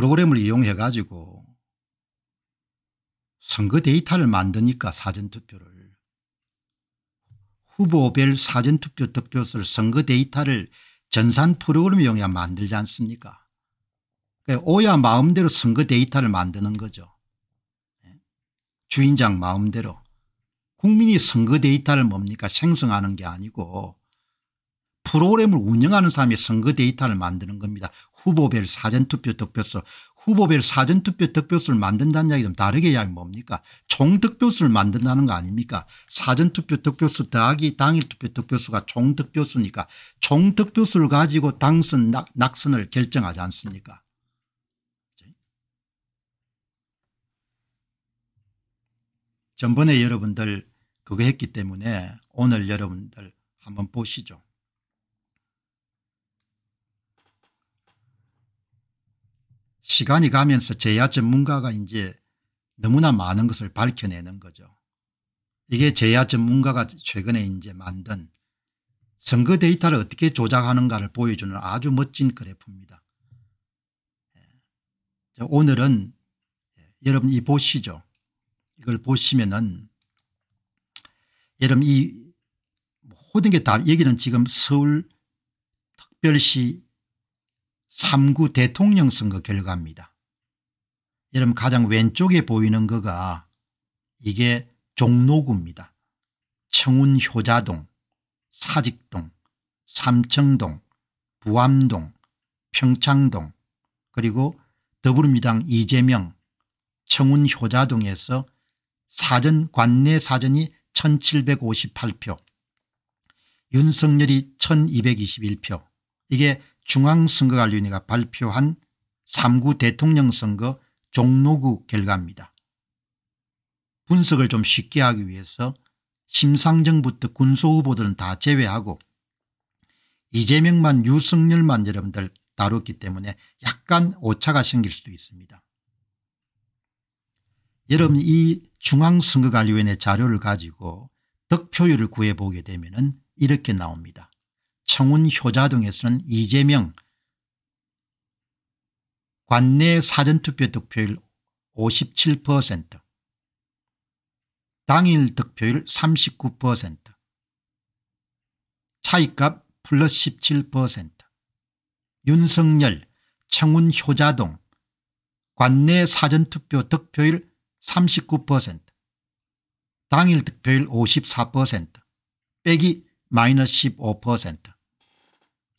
프로그램을 이용해 가지고 선거 데이터를 만드니까 사전투표를 후보별 사전투표 득표수를 선거 데이터를 전산 프로그램 을 이용해 만들지 않습니까 오야 마음대로 선거 데이터를 만드는 거죠 예? 주인장 마음대로 국민이 선거 데이터를 뭡니까 생성하는 게 아니고 프로그램을 운영하는 사람이 선거 데이터를 만드는 겁니다. 후보별 사전투표 득표수 후보별 사전투표 득표수를 만든다는 이야기는 다르게 이야기 뭡니까 총득표수를 만든다는 거 아닙니까 사전투표 득표수 더하기 당일투표 득표수가 총득표수니까 총득표수를 가지고 당선 낙, 낙선을 결정하지 않습니까 전번에 여러분들 그거 했기 때문에 오늘 여러분들 한번 보시죠. 시간이 가면서 제야 전문가가 이제 너무나 많은 것을 밝혀내는 거죠. 이게 제야 전문가가 최근에 이제 만든 선거 데이터를 어떻게 조작하는가를 보여주는 아주 멋진 그래프입니다. 예. 오늘은 예, 여러분 이 보시죠. 이걸 보시면은 여러분 이 모든 게 다 여기는 지금 서울 특별시 3구 대통령 선거 결과입니다. 여러분 가장 왼쪽에 보이는 거가 이게 종로구입니다. 청운 효자동, 사직동, 삼청동, 부암동, 평창동 그리고 더불어민주당 이재명 청운 효자동에서 사전 관내 사전이 1758표 윤석열이 1221표 이게 중앙선거관리위원회가 발표한 3구 대통령 선거 종로구 결과입니다. 분석을 좀 쉽게 하기 위해서 심상정부터 군소후보들은 다 제외하고 이재명만 유승열만 여러분들 다뤘기 때문에 약간 오차가 생길 수도 있습니다. 여러분 이 중앙선거관리위원회 자료를 가지고 득표율을 구해보게 되면 이렇게 나옵니다. 청운 효자동에서는 이재명 관내 사전투표 득표율 57% 당일 득표율 39% 차이값 플러스 17% 윤석열 청운 효자동 관내 사전투표 득표율 39% 당일 득표율 54% 빼기 마이너스 15%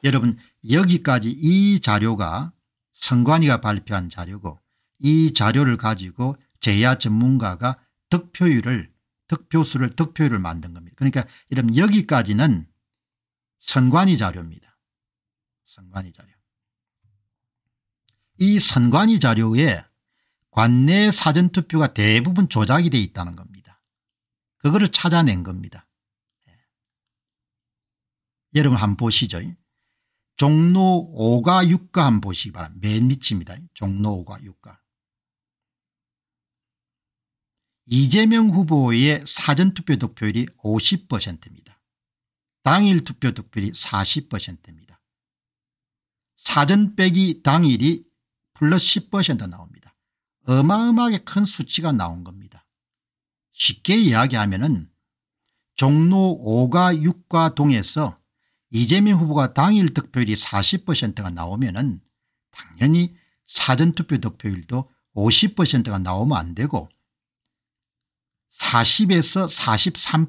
여러분 여기까지 이 자료가 선관위가 발표한 자료고 이 자료를 가지고 제야 전문가가 득표율을 득표수를 득표율을 만든 겁니다. 그러니까 여러분 여기까지는 선관위 자료입니다. 선관위 자료. 이 선관위 자료에 관내 사전투표가 대부분 조작이 되어 있다는 겁니다. 그거를 찾아낸 겁니다. 예. 여러분 한번 보시죠. 종로 5가 6가 한번 보시기 바랍니다. 맨 밑입니다. 종로 5가 6가. 이재명 후보의 사전투표 득표율이 50%입니다. 당일 투표 득표율이 40%입니다. 사전 빼기 당일이 플러스 10% 나옵니다. 어마어마하게 큰 수치가 나온 겁니다. 쉽게 이야기하면 종로 5가 6과 동에서 이재명 후보가 당일 득표율이 40%가 나오면 은 당연히 사전투표 득표율도 50%가 나오면 안 되고 40에서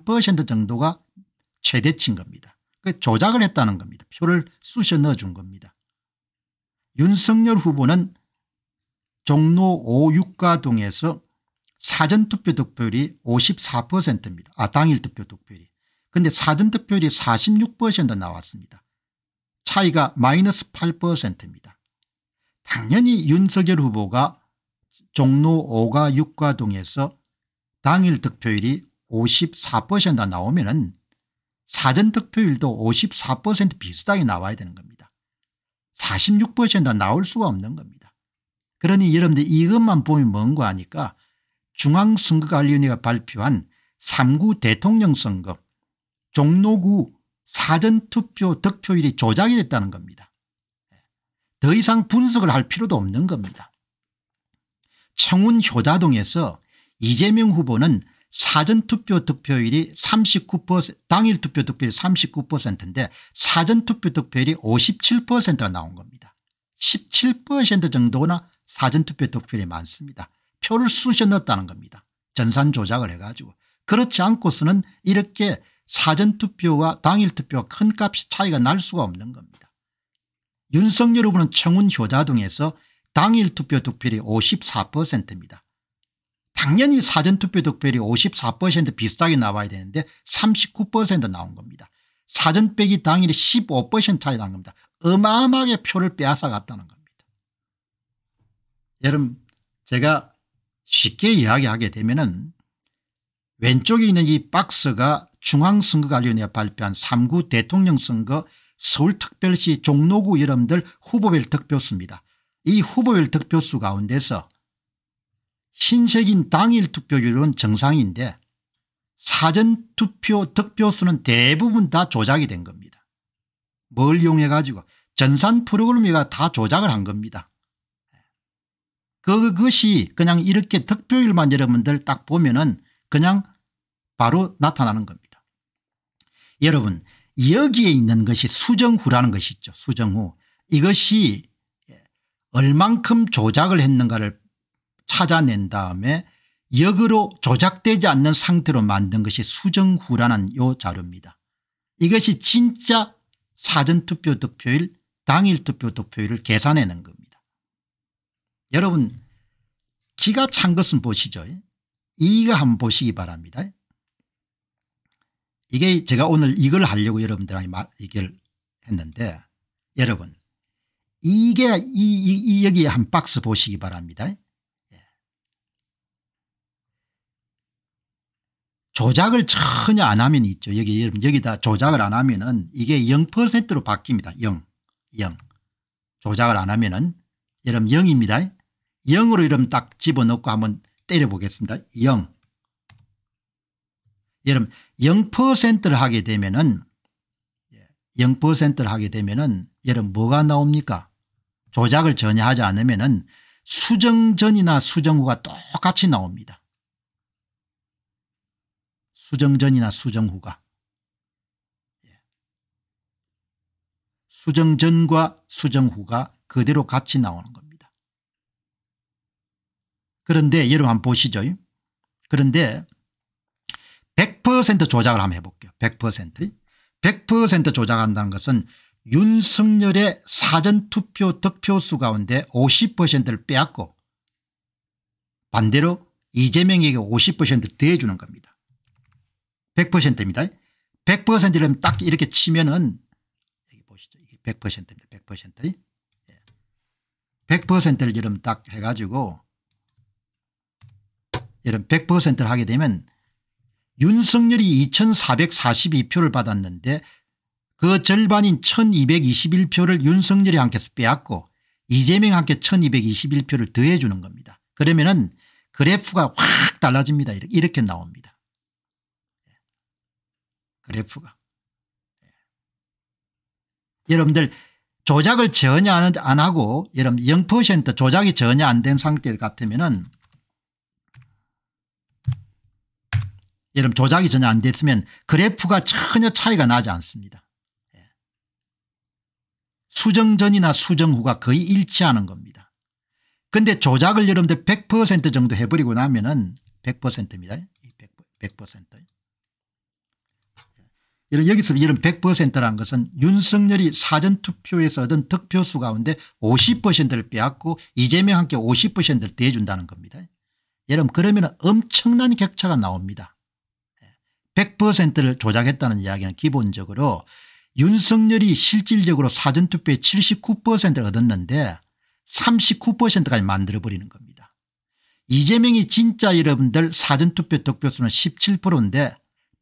43% 정도가 최대치인 겁니다. 그 조작을 했다는 겁니다. 표를 쑤셔 넣어준 겁니다. 윤석열 후보는 종로 5, 6가동에서 사전투표 득표율이 54%입니다. 아 당일 득표 득표율이. 근데 사전 득표율이 46% 나왔습니다. 차이가 마이너스 8%입니다. 당연히 윤석열 후보가 종로 5가 6가 동에서 당일 득표율이 54% 나오면 은 사전 득표율도 54% 비슷하게 나와야 되는 겁니다. 4 6 나올 수가 없는 겁니다. 그러니 여러분들 이것만 보면 뭔가 하니까 중앙선거관리위원회가 발표한 3구 대통령 선거 종로구 사전투표 득표율이 조작이 됐다는 겁니다. 더 이상 분석을 할 필요도 없는 겁니다. 청운 효자동에서 이재명 후보는 사전투표 득표율이 39% 당일 투표 득표율이 39%인데 사전투표 득표율이 57%가 나온 겁니다. 17% 정도나 사전투표 득표율이 많습니다. 표를 쑤셔 넣었다는 겁니다. 전산 조작을 해가지고. 그렇지 않고서는 이렇게 사전투표와 당일투표와 큰 값이 차이가 날 수가 없는 겁니다. 윤석열 후보는 청운 효자동에서 당일투표 득표율이 54%입니다. 당연히 사전투표 득표율이 54% 비슷하게 나와야 되는데 39% 나온 겁니다. 사전 빼기 당일이 15% 차이 난 겁니다. 어마어마하게 표를 빼앗아갔다는 겁니다. 여러분 제가 쉽게 이야기하게 되면 은 왼쪽에 있는 이 박스가 중앙선거관리위원회가 발표한 3구 대통령 선거 서울특별시 종로구 여러분들 후보별 득표수입니다. 이 후보별 득표수 가운데서 흰색인 당일 투표율은 정상인데 사전투표 득표수는 대부분 다 조작이 된 겁니다. 뭘 이용해 가지고 전산 프로그램이가 다 조작을 한 겁니다. 그것이 그냥 이렇게 득표율만 여러분들 딱 보면은 그냥 바로 나타나는 겁니다. 여러분 여기에 있는 것이 수정후라는 것이 있죠. 수정후. 이것이 얼만큼 조작을 했는가를 찾아낸 다음에 역으로 조작되지 않는 상태로 만든 것이 수정후라는 요 자료입니다. 이것이 진짜 사전투표 득표일 당일투표 득표일을 계산해낸 겁니다. 여러분 기가 찬 것은 보시죠. 이거 한번 보시기 바랍니다. 이게 제가 오늘 이걸 하려고 여러분들한테 말, 얘기를 했는데 여러분 이게 이, 이, 이 여기 한 박스 보시기 바랍니다. 예. 조작을 전혀 안 하면 있죠. 여기 여러분 여기다 조작을 안 하면은 이게 0%로 바뀝니다. 0. 0. 조작을 안 하면은 여러분 0입니다. 0으로 이름 딱 집어넣고 한번 때려 보겠습니다. 0. 여러분 0%를 하게 되면은 0%를 예, 하게 되면은 여러분 뭐가 나옵니까? 조작을 전혀 하지 않으면은 수정 전이나 수정 후가 똑같이 나옵니다. 수정 전이나 수정 후가. 예. 수정 전과 수정 후가 그대로 같이 나오는 겁니다. 그런데 여러분 한번 보시죠. 그런데 100% 조작을 한번 해볼게요. 100% 100% 조작한다는 것은 윤석열의 사전투표 득표수 가운데 50%를 빼앗고 반대로 이재명에게 50%를 대주는 겁니다. 100%입니다. 100%를 딱 이렇게 치면은 여기 보시죠. 이게 100%입니다. 100%. 100%를 이름 딱 해가지고 이런 100%를 하게 되면 윤석열이 2442표를 받았는데 그 절반인 1221표를 윤석열이 한께서 빼앗고 이재명한테 1221표를 더해 주는 겁니다. 그러면 은 그래프가 확 달라집니다. 이렇게, 이렇게 나옵니다. 예. 그래프가. 예. 여러분들 조작을 전혀 안 하고 여러분 0% 조작이 전혀 안 된 상태 같으면 은 여러분 조작이 전혀 안 됐으면 그래프가 전혀 차이가 나지 않습니다. 예. 수정 전이나 수정 후가 거의 일치하는 겁니다. 근데 조작을 여러분들 100% 정도 해버리고 나면은 100%입니다. 100%. 예. 여러분 여기서 이런 100%라는 것은 윤석열이 사전투표에서 얻은 득표수 가운데 50%를 빼앗고 이재명한테 50%를 대준다는 겁니다. 여러분 그러면 엄청난 격차가 나옵니다. 100%를 조작했다는 이야기는 기본적으로 윤석열이 실질적으로 사전투표의 79%를 얻었는데 39%까지 만들어버리는 겁니다. 이재명이 진짜 여러분들 사전투표 득표수는 17%인데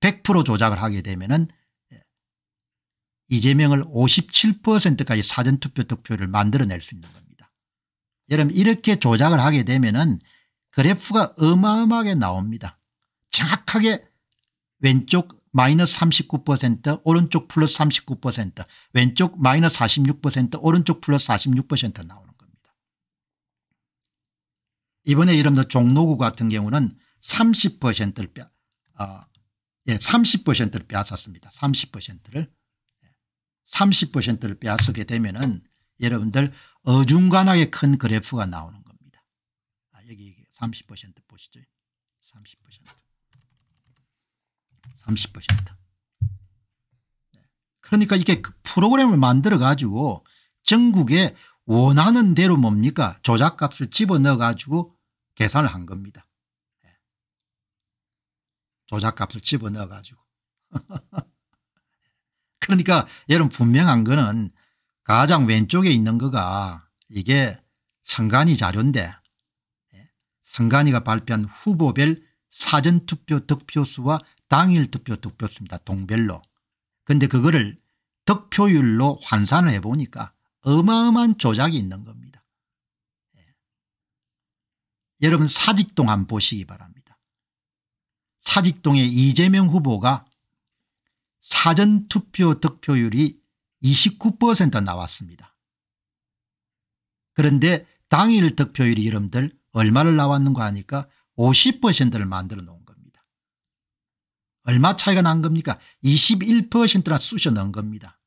100% 조작을 하게 되면 은 예, 이재명을 57%까지 사전투표 득표를 만들어낼 수 있는 겁니다. 여러분 이렇게 조작을 하게 되면 은 그래프가 어마어마하게 나옵니다. 정확하게 왼쪽 마이너스 39% 오른쪽 플러스 39% 왼쪽 마이너스 46% 오른쪽 플러스 46% 나오는 겁니다. 이번에 이른바 종로구 같은 경우는 30%를 빼, 어, 예, 30%를 빼앗았습니다. 30%를 30%를 빼앗게 되면은 여러분들 어중간하게 큰 그래프가 나오는 겁니다. 아, 여기, 여기 30% 보시죠. 30%. 30%. 그러니까 이게 그 프로그램을 만들어 가지고 전국에 원하는 대로 뭡니까 조작값을 집어넣어 가지고 계산을 한 겁니다. 네. 조작값을 집어넣어 가지고. 그러니까 여러분 분명한 거는 가장 왼쪽에 있는 거가 이게 선관위 자료인데 네. 선관위가 발표한 후보별 사전투표 득표수와 당일 득표 득표수입니다. 동별로. 근데 그거를 득표율로 환산을 해보니까 어마어마한 조작이 있는 겁니다. 예. 여러분 사직동 한 보시기 바랍니다. 사직동의 이재명 후보가 사전투표 득표율이 29% 나왔습니다. 그런데 당일 득표율이 여러분들 얼마를 나왔는가 하니까 50%를 만들어 놓은 얼마 차이가 난 겁니까? 21%나 쑤셔 넣은 겁니다.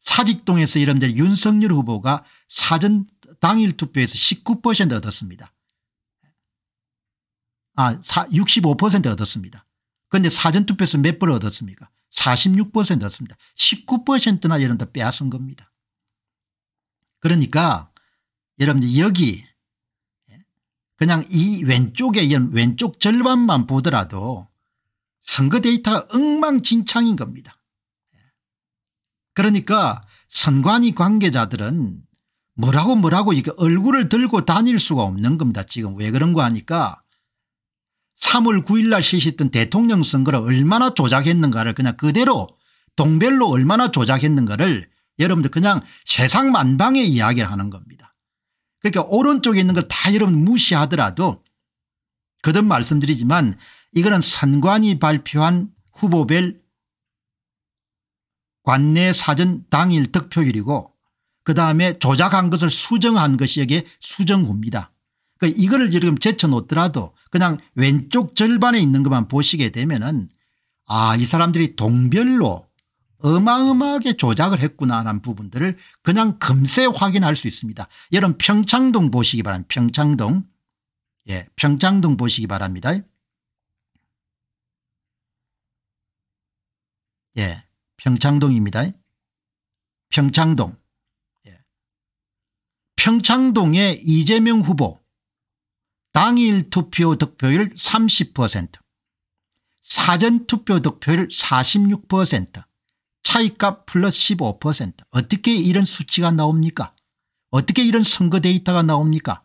사직동에서 이름들 윤석열 후보가 사전 당일 투표에서 19% 얻었습니다. 아, 65% 얻었습니다. 그런데 사전투표에서 몇번 얻었습니까? 46% 얻었습니다. 19%나 여러분들 빼앗은 겁니다. 그러니까 여러분들 여기 그냥 이 왼쪽에 왼쪽 절반만 보더라도 선거 데이터가 엉망진창인 겁니다. 그러니까 선관위 관계자들은 뭐라고 뭐라고 이게 얼굴을 들고 다닐 수가 없는 겁니다. 지금 왜 그런 거 하니까 3월 9일 날 실시했던 대통령 선거를 얼마나 조작했는가를 그냥 그대로 동별로 얼마나 조작했는가를 여러분들 그냥 세상 만방에 이야기를 하는 겁니다. 그러니까 오른쪽에 있는 걸 다 여러분 무시하더라도 그든 말씀드리지만 이거는 선관위 발표한 후보별 관내 사전 당일 득표율이고 그 다음에 조작한 것을 수정한 것이 여기에 수정후입니다. 그러니까 이거를 지금 제쳐놓더라도 그냥 왼쪽 절반에 있는 것만 보시게 되면은 아 이 사람들이 동별로 어마어마하게 조작을 했구나라는 부분들을 그냥 금세 확인할 수 있습니다. 여러분 평창동 보시기 바랍니다. 평창동. 예, 평창동 보시기 바랍니다. 예, 평창동입니다. 평창동. 예. 평창동의 이재명 후보 당일 투표 득표율 30% 사전투표 득표율 46% 차이값 플러스 15% 어떻게 이런 수치가 나옵니까 어떻게 이런 선거 데이터가 나옵니까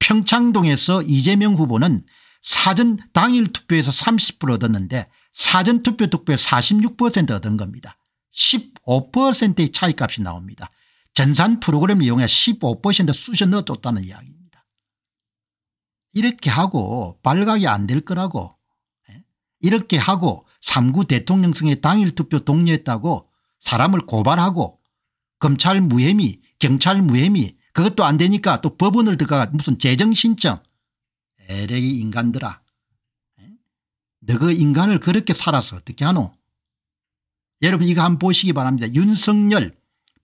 평창동에서 이재명 후보는 사전 당일 투표에서 30% 얻었는데 사전투표 득표 46% 얻은 겁니다. 15%의 차이값이 나옵니다. 전산 프로그램을 이용해 15% 쑤셔 넣어줬다는 이야기입니다. 이렇게 하고 발각이 안 될 거라고 예? 이렇게 하고 3구 대통령 승의 당일 투표 독려했다고 사람을 고발하고 검찰 무혐의 경찰 무혐의 그것도 안 되니까 또 법원을 들어가 무슨 재정신청 에레이 인간들아 너가 인간을 그렇게 살아서 어떻게 하노? 여러분 이거 한번 보시기 바랍니다. 윤석열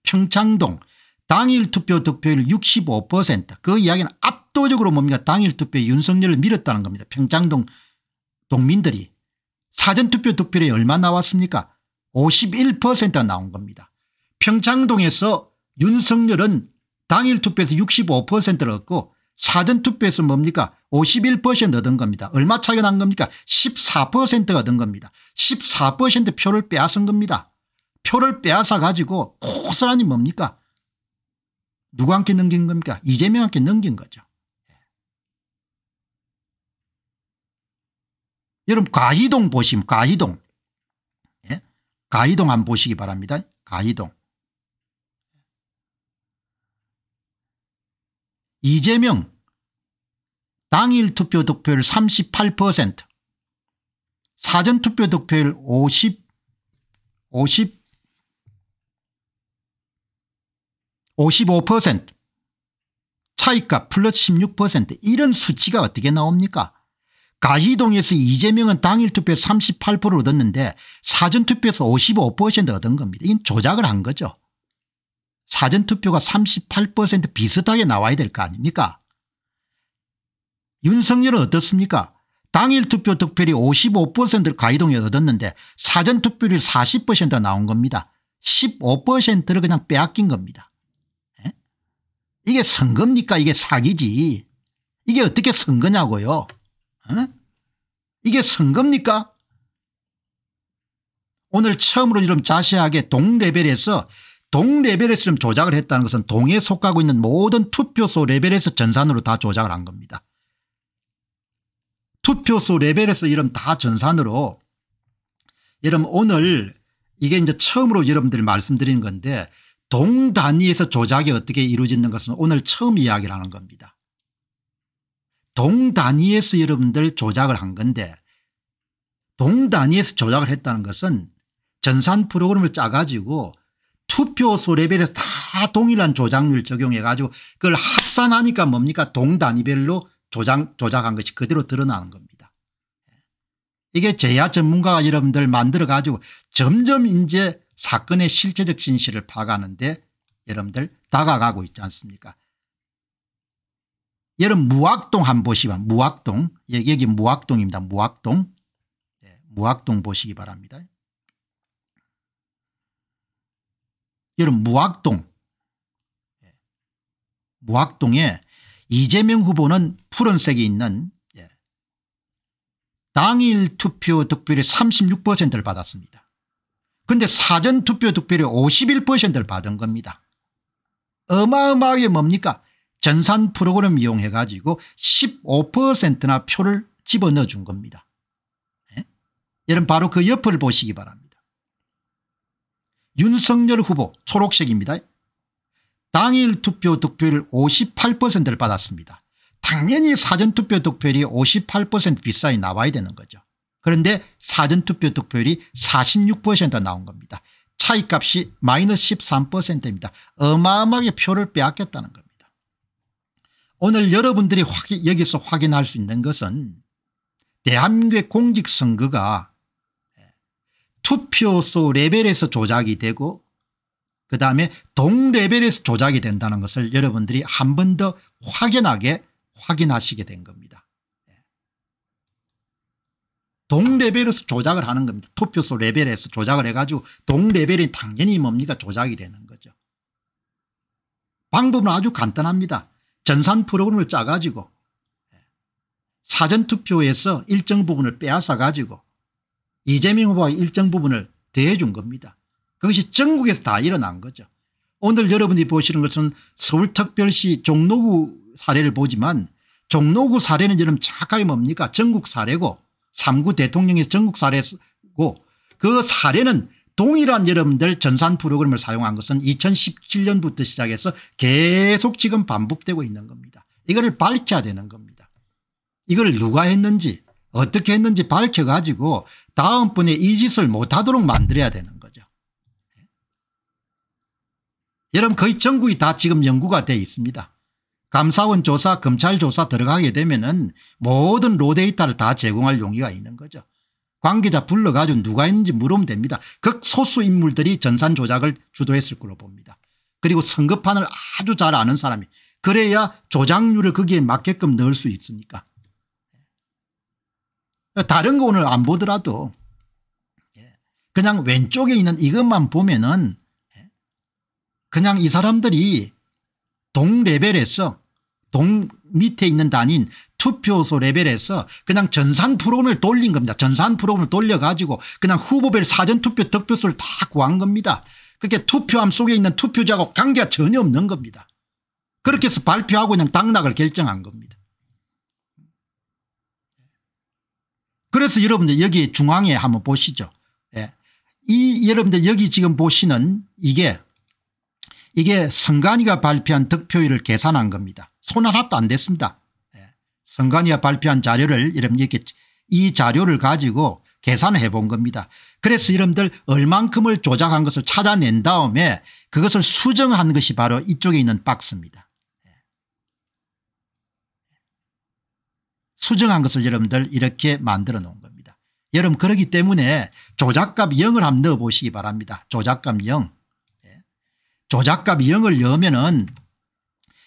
평창동 당일 투표 득표율 65%그 이야기는 압도적으로 뭡니까 당일 투표에 윤석열을 밀었다는 겁니다. 평창동 동민들이 사전투표 득표율이 얼마 나왔습니까 51%가 나온 겁니다. 평창동에서 윤석열은 당일 투표에서 65%를 얻고 사전투표에서 뭡니까 51% 얻은 겁니다. 얼마 차이가 난 겁니까 14% 얻은 겁니다. 14% 표를 빼앗은 겁니다. 표를 빼앗아 가지고 고스란히 뭡니까 누구한테 넘긴 겁니까 이재명한테 넘긴 거죠. 예. 여러분 가이동보시면가이동 예? 과이동 한번 보시기 바랍니다. 가이동 이재명 당일 투표 득표율 38% 사전 투표 득표율 50 50 55%차이값 플러스 16% 이런 수치가 어떻게 나옵니까? 가희동에서 이재명은 당일 투표 38% 얻었는데 사전투표에서 55% 얻은 겁니다. 이건 조작을 한 거죠. 사전투표가 38% 비슷하게 나와야 될 거 아닙니까? 윤석열은 어떻습니까? 당일 투표 득표율이 55%를 가이동에 얻었는데 사전투표율이 40% 나온 겁니다. 15%를 그냥 빼앗긴 겁니다. 에? 예? 이게 선거입니까? 이게 사기지. 이게 어떻게 선거냐고요. 에? 예? 이게 선거입니까? 오늘 처음으로 이런 자세하게 동레벨에서 동레벨에서 조작을 했다는 것은 동에 속하고 있는 모든 투표소 레벨에서 전산으로 다 조작을 한 겁니다. 투표소 레벨에서 이런 다 전산으로 여러분 오늘 이게 이제 처음으로 여러분들이 말씀드리는 건데 동 단위에서 조작이 어떻게 이루어지는 것은 오늘 처음 이야기를 하는 겁니다. 동 단위에서 여러분들 조작을 한 건데 동 단위에서 조작을 했다는 것은 전산 프로그램을 짜가지고 투표소 레벨에서 다 동일한 조작률 적용해 가지고 그걸 합산하니까 뭡니까 동단위별로 조작, 조작한 것이 그대로 드러나는 겁니다. 이게 제야 전문가가 여러분들 만들어 가지고 점점 이제 사건의 실체적 진실을 파가는데 여러분들 다가가고 있지 않습니까 여러분 무학동 한 보시면 무학동 예, 여기, 무학동입니다. 무학동 예, 무학동 보시기 바랍니다. 여러분 무학동 예. 무학동에 이재명 후보는 푸른색이 있는 예. 당일 투표 득표율이 36%를 받았습니다. 근데 사전 투표 득표율이 51%를 받은 겁니다. 어마어마하게 뭡니까 전산 프로그램 이용해 가지고 15%나 표를 집어넣어 준 겁니다. 예? 여러분 바로 그 옆을 보시기 바랍니다. 윤석열 후보 초록색입니다. 당일 투표 득표율 58%를 받았습니다. 당연히 사전투표 득표율이 58% 비싸이 나와야 되는 거죠. 그런데 사전투표 득표율이 4 6 나온 겁니다. 차이값이 마이너스 13%입니다. 어마어마하게 표를 빼앗겼다는 겁니다. 오늘 여러분들이 확, 여기서 확인할 수 있는 것은 대한민국의 공직선거가 투표소 레벨에서 조작이 되고 그 다음에 동레벨에서 조작이 된다는 것을 여러분들이 한 번 더 확연하게 확인하시게 된 겁니다. 예. 동레벨에서 조작을 하는 겁니다. 투표소 레벨에서 조작을 해가지고 동레벨이 당연히 뭡니까 조작이 되는 거죠. 방법은 아주 간단합니다. 전산 프로그램을 짜가지고 예. 사전투표에서 일정 부분을 빼앗아가지고 이재명 후보가 일정 부분을 대해준 겁니다. 그것이 전국에서 다 일어난 거죠. 오늘 여러분이 보시는 것은 서울특별시 종로구 사례를 보지만 종로구 사례는 여러분 착하게 뭡니까 전국 사례고 3구 대통령의 전국 사례고 그 사례는 동일한 여러분들 전산 프로그램을 사용한 것은 2017년부터 시작해서 계속 지금 반복되고 있는 겁니다. 이거를 밝혀야 되는 겁니다. 이걸 누가 했는지 어떻게 했는지 밝혀가지고 다음번에 이 짓을 못하도록 만들어야 되는 거죠. 예? 여러분 거의 전국이 다 지금 연구가 돼 있습니다. 감사원 조사 검찰 조사 들어가게 되면 은 모든 로데이터를 다 제공할 용의가 있는 거죠. 관계자 불러가지고 누가 있는지 물으면 됩니다. 극소수 인물들이 전산 조작을 주도했을 걸로 봅니다. 그리고 선거판을 아주 잘 아는 사람이 그래야 조작률을 거기에 맞게끔 넣을 수 있으니까. 다른 거 오늘 안 보더라도 예. 그냥 왼쪽에 있는 이것만 보면은 예. 그냥 이 사람들이 동 레벨에서 동 밑에 있는 단인 투표소 레벨에서 그냥 전산 프로그램을 돌린 겁니다. 전산 프로그램을 돌려가지고 그냥 후보별 사전투표 득표수를 다 구한 겁니다. 그렇게 투표함 속에 있는 투표자하고 관계가 전혀 없는 겁니다. 그렇게 해서 발표하고 그냥 당락을 결정한 겁니다. 그래서 여러분들 여기 중앙에 한번 보시죠. 예. 이 여러분들 여기 지금 보시는 이게 이게 성관이가 발표한 득표율을 계산한 겁니다. 손 하나도 안 됐습니다. 예. 성관이가 발표한 자료를 여러분 이렇게 이 자료를 가지고 계산해 본 겁니다. 그래서 여러분들 얼만큼을 조작한 것을 찾아낸 다음에 그것을 수정한 것이 바로 이쪽에 있는 박스입니다. 수정한 것을 여러분들 이렇게 만들어 놓은 겁니다. 여러분 그러기 때문에 조작값 0을 한번 넣어 보시기 바랍니다. 조작값 0. 예. 조작값 0을 넣으면은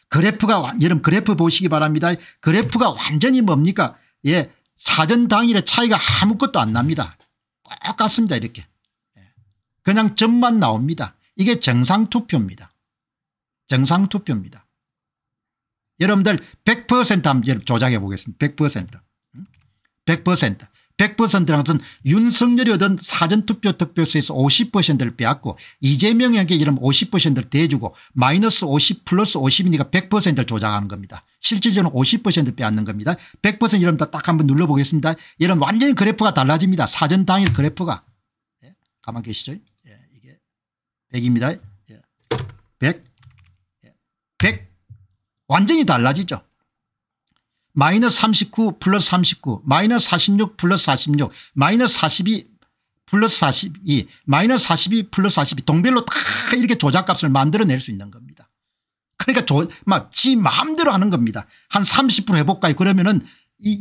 그래프가 여러분 그래프 보시기 바랍니다. 그래프가 완전히 뭡니까 예 사전 당일의 차이가 아무것도 안 납니다. 똑같습니다 이렇게. 예. 그냥 점만 나옵니다. 이게 정상투표입니다. 정상투표입니다. 여러분들 100% 한번 조작해 보겠습니다. 100% 100% 100%라는 것은 윤석열이 얻은 사전투표 득표수에서 50%를 빼앗고 이재명에게 이런 50%를 대주고 마이너스 50 플러스 50이니까 100%를 조작하는 겁니다. 실질적으로 50% 빼앗는 겁니다. 100%이러분딱 한번 눌러보겠습니다. 이런 완전히 그래프가 달라집니다. 사전 당일 그래프가. 예? 가만 계시죠. 예, 이게 100입니다. 예. 100. 100. 예. 완전히 달라지죠. 마이너스 39 플러스 39 마이너스 46 플러스 46 마이너스 42 플러스 42 마이너스 42 플러스 42 동별로 다 이렇게 조작값을 만들어낼 수 있는 겁니다. 그러니까 막지 마음대로 하는 겁니다. 한 30% 해볼까요 그러면 은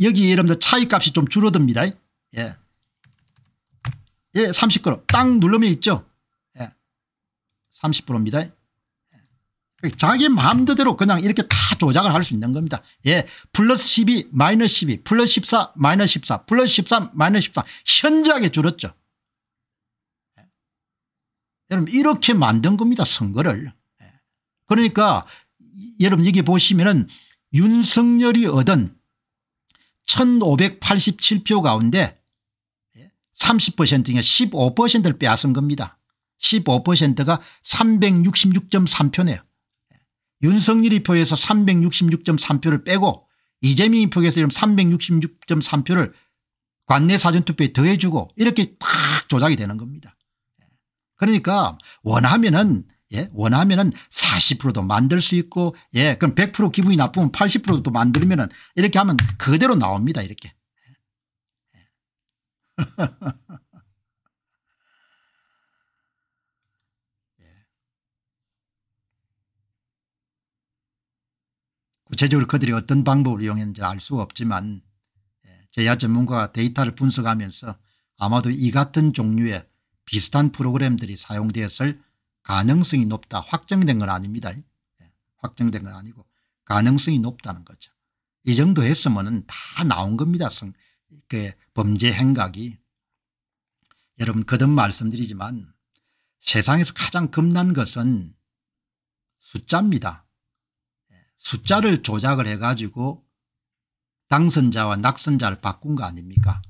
여기 여러분들 차이값이 좀 줄어듭니다. 예. 예, 3 0딱 누르면 있죠? 예. 30%입니다. 자기 마음대로 그냥 이렇게 다 조작을 할 수 있는 겁니다. 예. 플러스 12 마이너스 12 플러스 14 마이너스 14 플러스 13 마이너스 14 현저하게 줄었죠. 예. 여러분 이렇게 만든 겁니다. 선거를. 예. 그러니까 여러분 여기 보시면은 윤석열이 얻은 1587표 가운데 30%니까 예, 15%를 빼앗은 겁니다. 15%가 366.3표네요. 윤석열이 표에서 366.3표를 빼고 이재명이 표에서 366.3표를 관내 사전투표에 더해주고 이렇게 딱 조작이 되는 겁니다. 그러니까 원하면은 예, 원하면은 40%도 만들 수 있고 예, 그럼 100% 기분이 나쁘면 80%도 만들면은 이렇게 하면 그대로 나옵니다. 이렇게. 구체적으로 그들이 어떤 방법을 이용했는지 알수가 없지만 예, 제야 전문가가 데이터를 분석하면서 아마도 이 같은 종류의 비슷한 프로그램들이 사용되었을 가능성이 높다 확정된 건 아닙니다. 예, 확정된 건 아니고 가능성이 높다는 거죠. 이 정도 했으면 다 나온 겁니다. 그 범죄 행각이. 여러분 거듭 말씀드리지만 세상에서 가장 겁난 것은 숫자입니다. 숫자를 조작을 해가지고 당선자와 낙선자를 바꾼 거 아닙니까?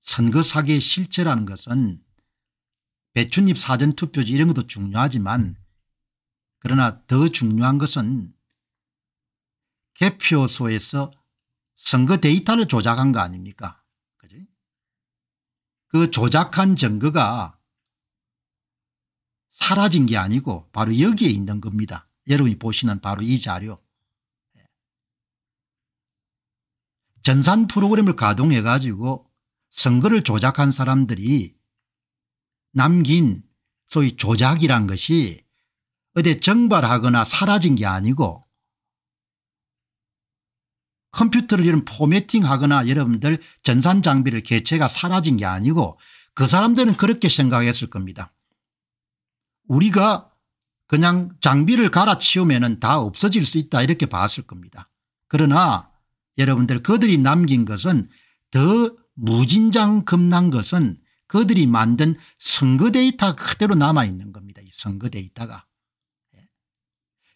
선거 사기의 실체라는 것은 배춧잎 사전투표지 이런 것도 중요하지만 그러나 더 중요한 것은 개표소에서 선거 데이터를 조작한 거 아닙니까? 그지? 그 조작한 증거가 사라진 게 아니고 바로 여기에 있는 겁니다. 여러분이 보시는 바로 이 자료 예. 전산 프로그램을 가동해 가지고 선거를 조작한 사람들이 남긴 소위 조작이란 것이 어디 에 정발하거나 사라진 게 아니고 컴퓨터를 이런 포매팅하거나 여러분들 전산 장비를 개체가 사라진 게 아니고 그 사람들은 그렇게 생각했을 겁니다. 우리가 그냥 장비를 갈아치우면 다 없어질 수 있다 이렇게 봤을 겁니다. 그러나 여러분들 그들이 남긴 것은 더 무진장 겁난 것은 그들이 만든 선거 데이터 그대로 남아있는 겁니다. 이 선거 데이터가. 예.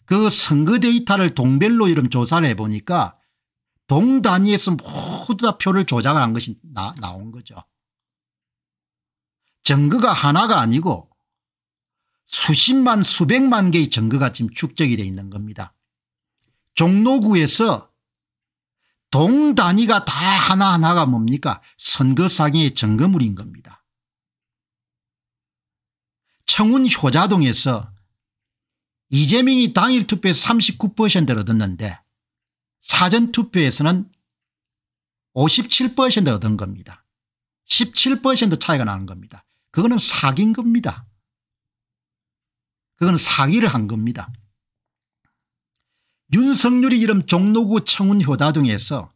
그 선거 데이터를 동별로 이름 조사를 해보니까 동 단위에서 모두 다 표를 조작한 것이 나, 나온 거죠. 증거가 하나가 아니고 수십만 수백만 개의 증거가 지금 축적이 되어 있는 겁니다. 종로구에서 동 단위가 다 하나하나가 뭡니까 선거상의 증거물인 겁니다. 청운 효자동에서 이재명이 당일 투표에 39%를 얻었는데 사전투표에서는 57%를 얻은 겁니다. 17% 차이가 나는 겁니다. 그거는 사기인 겁니다. 그건 사기를 한 겁니다. 윤석열이 이름 종로구 청운 효다동에서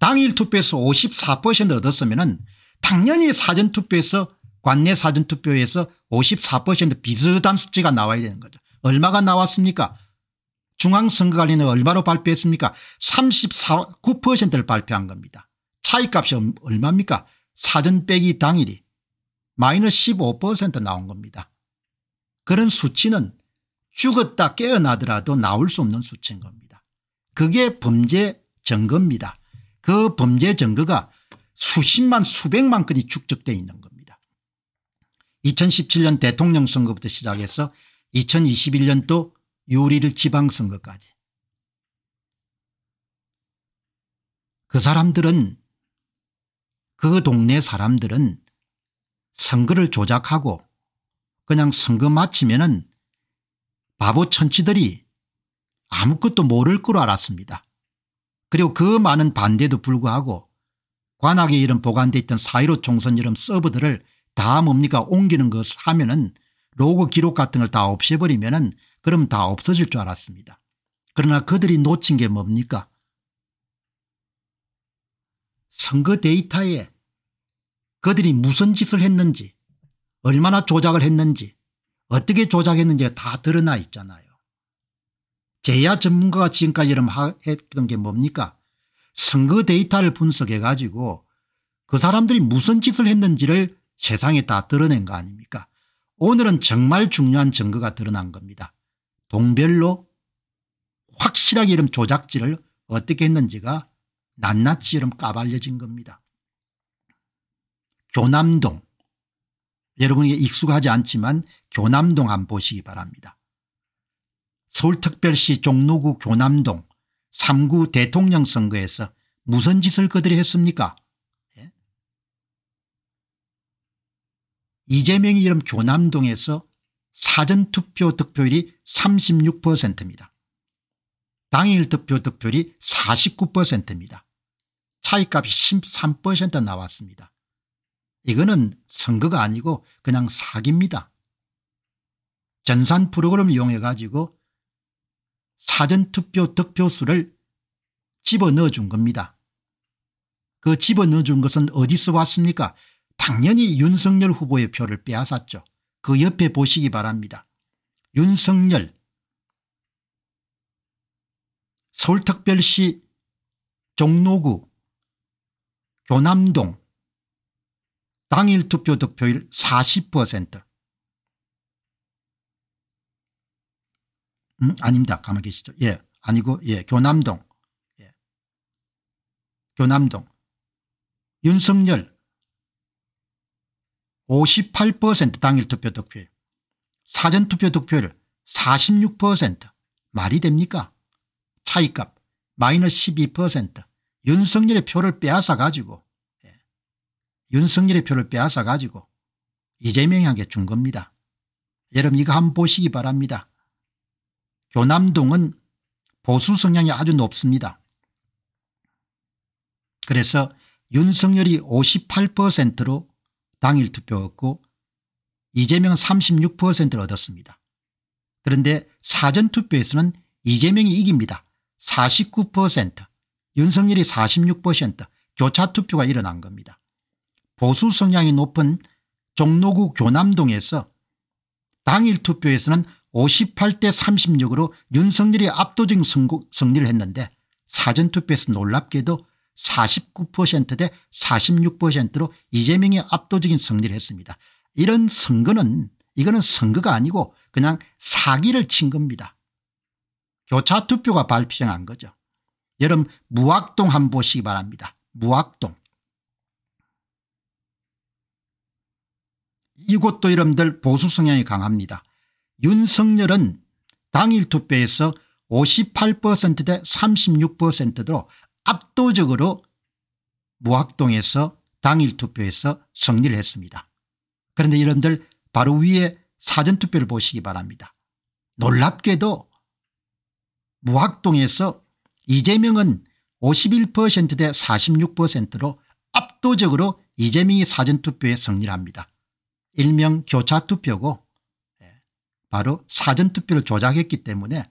당일 투표에서 54% 얻었으면 당연히 사전투표에서 관내 사전투표에서 54% 비슷한 수치가 나와야 되는 거죠. 얼마가 나왔습니까? 중앙선거관리는 얼마로 발표했습니까? 39%를 발표한 겁니다. 차이값이 얼마입니까? 사전 빼기 당일이 마이너스 15% 나온 겁니다. 그런 수치는 죽었다 깨어나더라도 나올 수 없는 수치인 겁니다. 그게 범죄 증거입니다. 그 범죄 증거가 수십만 수백만 건이 축적되어 있는 겁니다. 2017년 대통령 선거부터 시작해서 2021년도 요리를 지방선거까지 그 사람들은 그 동네 사람들은 선거를 조작하고 그냥 선거 마치면은 바보 천치들이 아무것도 모를 걸 알았습니다. 그리고 그 많은 반대도 불구하고 관악에 이름 보관돼 있던 사1로 총선 이름 서버들을 다 뭡니까 옮기는 것을 하면은 로그 기록 같은 걸 다 없애버리면은 그럼 다 없어질 줄 알았습니다. 그러나 그들이 놓친 게 뭡니까? 선거 데이터에 그들이 무슨 짓을 했는지 얼마나 조작을 했는지 어떻게 조작했는지 다 드러나 있잖아요. 제야 전문가가 지금까지 이런 했던 게 뭡니까 선거 데이터를 분석해 가지고 그 사람들이 무슨 짓을 했는지를 세상에 다 드러낸 거 아닙니까 오늘은 정말 중요한 증거가 드러난 겁니다. 동별로 확실하게 이런 조작질을 어떻게 했는지가 낱낱이 이름 까발려진 겁니다. 교남동 여러분에게 익숙하지 않지만 교남동 한번 보시기 바랍니다. 서울특별시 종로구 교남동 3구 대통령 선거에서 무슨 짓을 그들이 했습니까? 예? 이재명이 이름 교남동에서 사전투표 득표율이 36%입니다. 당일 득표 득표율이 49%입니다. 차이값이 13% 나왔습니다. 이거는 선거가 아니고 그냥 사기입니다. 전산 프로그램 이용해 가지고 사전투표 득표수를 집어넣어 준 겁니다. 그 집어넣어 준 것은 어디서 왔습니까? 당연히 윤석열 후보의 표를 빼앗았죠. 그 옆에 보시기 바랍니다. 윤석열 서울특별시 종로구 교남동 당일 투표 득표율 40% 음, 아닙니다. 가만 계시죠. 예. 아니고, 예. 교남동. 예. 교남동. 윤석열 58% 당일 투표 득표율. 사전 투표 득표율 46% 말이 됩니까? 차이값 마이너스 12% 윤석열의 표를 빼앗아 가지고 윤석열의 표를 빼앗아 가지고 이재명에게 준 겁니다. 여러분 이거 한번 보시기 바랍니다. 교남동은 보수 성향이 아주 높습니다. 그래서 윤석열이 58%로 당일 투표했고 이재명은 36%를 얻었습니다. 그런데 사전투표에서는 이재명이 이깁니다. 49% 윤석열이 46% 교차투표가 일어난 겁니다. 보수 성향이 높은 종로구 교남동에서 당일 투표에서는 58대 36으로 윤석열이 압도적인 성구, 승리를 했는데 사전투표에서 놀랍게도 49%대 46%로 이재명이 압도적인 승리를 했습니다. 이런 선거는 이거는 선거가 아니고 그냥 사기를 친 겁니다. 교차투표가 발표한 거죠. 여러분 무학동 한번 보시기 바랍니다. 무학동. 이곳도 이름들 보수 성향이 강합니다. 윤석열은 당일 투표에서 58%대 36%로 압도적으로 무학동에서 당일 투표에서 승리를 했습니다. 그런데 여러분들 바로 위에 사전투표를 보시기 바랍니다. 놀랍게도 무학동에서 이재명은 51%대 46%로 압도적으로 이재명이 사전투표에 승리를 합니다. 일명 교차투표고 예, 바로 사전투표를 조작했기 때문에